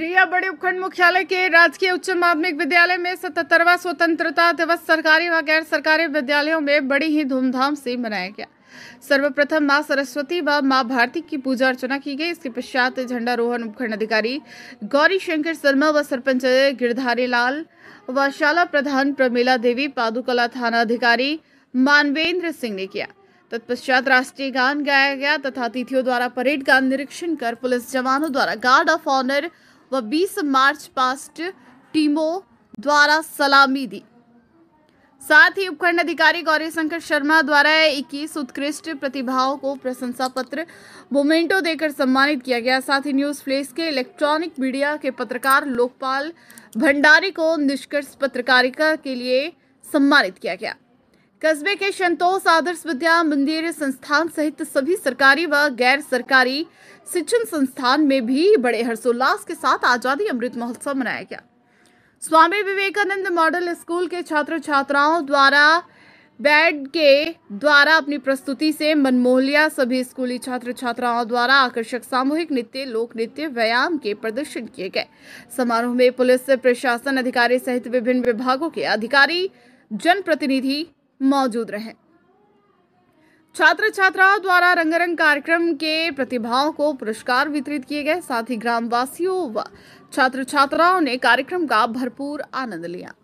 रिया बड़े उपखंड मुख्यालय के राजकीय उच्च माध्यमिक विद्यालय में सतहत्तरवा स्वतंत्रता दिवस सरकारी व गैर सरकारी विद्यालयों में बड़ी ही धूमधाम से मनाया गया सर्वप्रथम मां सरस्वती व मां भारती की पूजा अर्चना की गई इसके पश्चात झंडारोहण उपखंड अधिकारी गौरी शंकर शर्मा व सरपंच गिरधारी लाल व शाला प्रधान प्रमीला देवी पादुकला थाना अधिकारी मानवेंद्र सिंह ने किया तत्पश्चात राष्ट्रीय गान गाया गया तथा अतिथियों द्वारा परेड का निरीक्षण कर पुलिस जवानों द्वारा गार्ड ऑफ ऑनर व 20 मार्च पास्ट टीमों द्वारा सलामी दी साथ ही उपखंड अधिकारी गौरी शंकर शर्मा द्वारा 21 उत्कृष्ट प्रतिभाओं को प्रशंसा पत्र मोमेंटो देकर सम्मानित किया गया साथ ही न्यूज फ्लेस के इलेक्ट्रॉनिक मीडिया के पत्रकार लोकपाल भंडारी को निष्कर्ष पत्रकारिता के लिए सम्मानित किया गया कस्बे के संतोष आदर्श विद्या मंदिर संस्थान सहित सभी सरकारी व गैर सरकारी शिक्षण संस्थान में भी बड़े हर्षोल्लास के साथ आजादी अमृत महोत्सव मनाया गया स्वामी विवेकानंद मॉडल स्कूल के छात्र छात्राओं द्वारा बैड के द्वारा अपनी प्रस्तुति से मनमोहलिया सभी स्कूली छात्र छात्राओं द्वारा आकर्षक सामूहिक नृत्य लोक नृत्य व्यायाम के प्रदर्शन किए गए समारोह में पुलिस प्रशासन अधिकारी सहित विभिन्न विभागों के अधिकारी जनप्रतिनिधि मौजूद रहे छात्र छात्राओं द्वारा रंगारंग कार्यक्रम के प्रतिभाओं को पुरस्कार वितरित किए गए साथ ही ग्रामवासियों व छात्र छात्राओं ने कार्यक्रम का भरपूर आनंद लिया